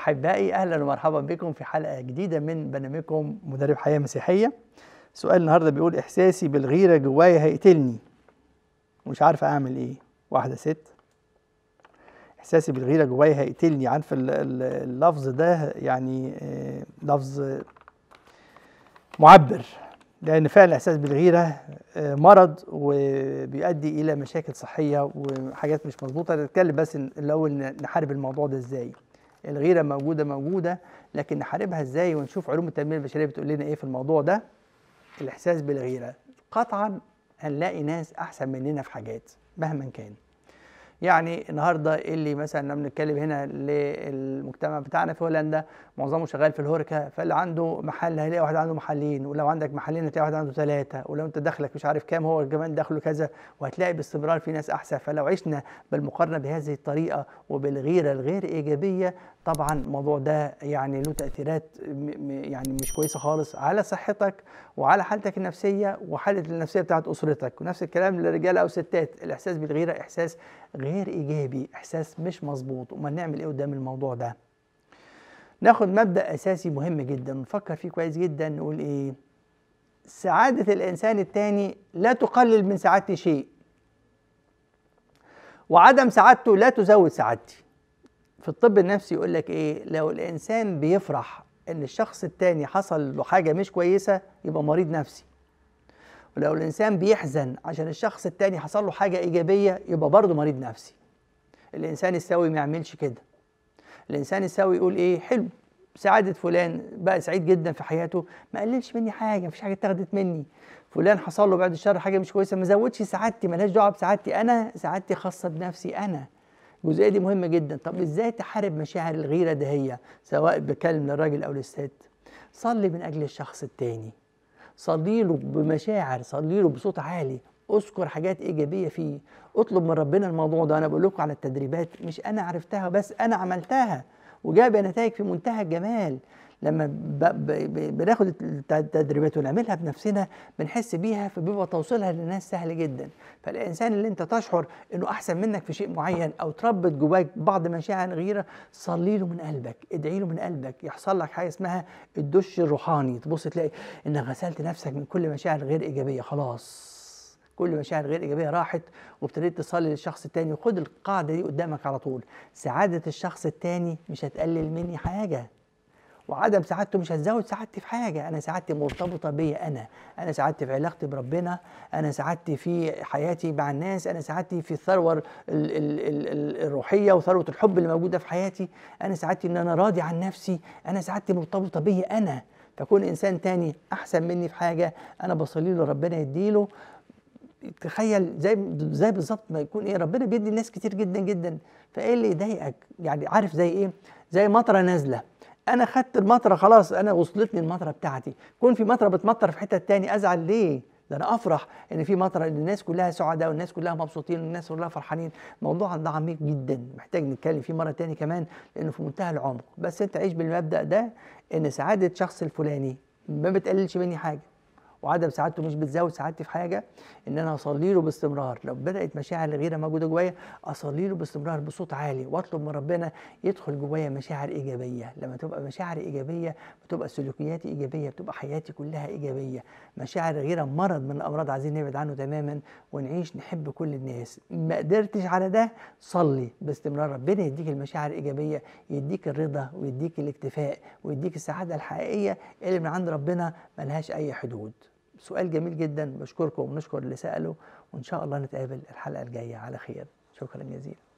أحبائي أهلا ومرحبا بكم في حلقة جديدة من برنامجكم مدرب حياة مسيحية سؤال النهاردة بيقول إحساسي بالغيرة جوايا هيقتلني مش عارفة أعمل إيه واحدة ست إحساسي بالغيرة جوايا هيقتلني عارف اللفظ ده يعني آه، لفظ معبر لأن فعلا الإحساس بالغيرة آه، مرض وبيؤدي إلى مشاكل صحية وحاجات مش مظبوطة نتكلم بس الأول نحارب الموضوع ده إزاي الغيره موجوده موجوده لكن نحاربها ازاي ونشوف علوم التنميه البشريه بتقول لنا ايه في الموضوع ده الاحساس بالغيره قطعا هنلاقي ناس احسن مننا في حاجات مهما كان يعني النهارده إيه اللي مثلا لما بنتكلم هنا للمجتمع بتاعنا في هولندا معظمه شغال في الهوركا فاللي عنده محل هيلاقي واحد عنده محلين ولو عندك محلين هتلاقي واحد عنده ثلاثه ولو انت دخلك مش عارف كام هو كمان دخله كذا وهتلاقي باستمرار في ناس احسن فلو عشنا بالمقارنه بهذه الطريقه وبالغيره الغير ايجابيه طبعا الموضوع ده يعني له تاثيرات يعني مش كويسه خالص على صحتك وعلى حالتك النفسيه وحاله النفسيه بتاعت اسرتك ونفس الكلام للرجاله او ستات الاحساس بالغيره احساس غير غير ايجابي احساس مش مظبوط امال نعمل ايه قدام الموضوع ده ناخد مبدا اساسي مهم جدا نفكر فيه كويس جدا نقول ايه سعاده الانسان التاني لا تقلل من سعادتي شيء وعدم سعادته لا تزود سعادتي في الطب النفسي يقول لك ايه لو الانسان بيفرح ان الشخص التاني حصل له حاجه مش كويسه يبقى مريض نفسي ولو الانسان بيحزن عشان الشخص التاني حصل له حاجه ايجابيه يبقى برضه مريض نفسي الانسان السوي ما يعملش كده الانسان السوي يقول ايه حلو سعاده فلان بقى سعيد جدا في حياته ما قللش مني حاجه مفيش حاجه اتاخدت مني فلان حصل له بعد الشر حاجه مش كويسه ما زودش سعادتي ملهاش دعوه بسعادتي انا سعادتي خاصه بنفسي انا الجزئيه دي مهمه جدا طب ازاي تحارب مشاعر الغيره ده هي سواء بكلم للراجل او للست صلي من اجل الشخص التاني صلي له بمشاعر صلي له بصوت عالي اذكر حاجات ايجابيه فيه اطلب من ربنا الموضوع ده انا بقول لكم على التدريبات مش انا عرفتها بس انا عملتها وجاب نتائج في منتهى الجمال لما بناخد التدريبات ونعملها بنفسنا بنحس بيها فبيبقى توصيلها للناس سهل جدا فالانسان اللي انت تشعر انه احسن منك في شيء معين او تربط جواك بعض مشاعر غيره صلي له من قلبك ادعي له من قلبك يحصل لك حاجه اسمها الدش الروحاني تبص تلاقي انك غسلت نفسك من كل مشاعر غير ايجابيه خلاص كل مشاعر غير ايجابيه راحت وابتديت تصلي للشخص الثاني وخد القاعده دي قدامك على طول سعاده الشخص الثاني مش هتقلل مني حاجه وعدم سعادته مش هتزود سعادتي في حاجه انا سعادتي مرتبطه بيا انا انا سعادتي في علاقتي بربنا انا سعادتي في حياتي مع الناس انا سعادتي في الثروه الروحيه وثروه الحب اللي موجوده في حياتي انا سعادتي ان انا راضي عن نفسي انا سعادتي مرتبطه بيا انا فكون انسان تاني احسن مني في حاجه انا بصلي له ربنا يديله تخيل زي زي بالظبط ما يكون ايه ربنا بيدي الناس كتير جدا جدا فايه اللي يضايقك يعني عارف زي ايه زي مطره نازله انا خدت المطره خلاص انا وصلتني المطره بتاعتي كون في مطره بتمطر في حته تاني ازعل ليه ده انا افرح ان في مطره ان الناس كلها سعداء والناس كلها مبسوطين والناس كلها فرحانين الموضوع ده عميق جدا محتاج نتكلم فيه مره تاني كمان لانه في منتهى العمق بس انت عيش بالمبدا ده ان سعاده شخص الفلاني ما بتقللش مني حاجه وعدم سعادته مش بتزود سعادتي في حاجه ان انا اصلي له باستمرار لو بدات مشاعر الغيره موجوده جوايا اصلي له باستمرار بصوت عالي واطلب من ربنا يدخل جوايا مشاعر ايجابيه لما تبقى مشاعر ايجابيه بتبقى سلوكياتي ايجابيه بتبقى حياتي كلها ايجابيه مشاعر الغيره مرض من الامراض عايزين نبعد عنه تماما ونعيش نحب كل الناس ما قدرتش على ده صلي باستمرار ربنا يديك المشاعر الايجابيه يديك الرضا ويديك الاكتفاء ويديك السعاده الحقيقيه اللي من عند ربنا ملهاش اي حدود سؤال جميل جدا بشكركم ونشكر اللي سأله وإن شاء الله نتقابل الحلقة الجاية على خير شكرا جزيلا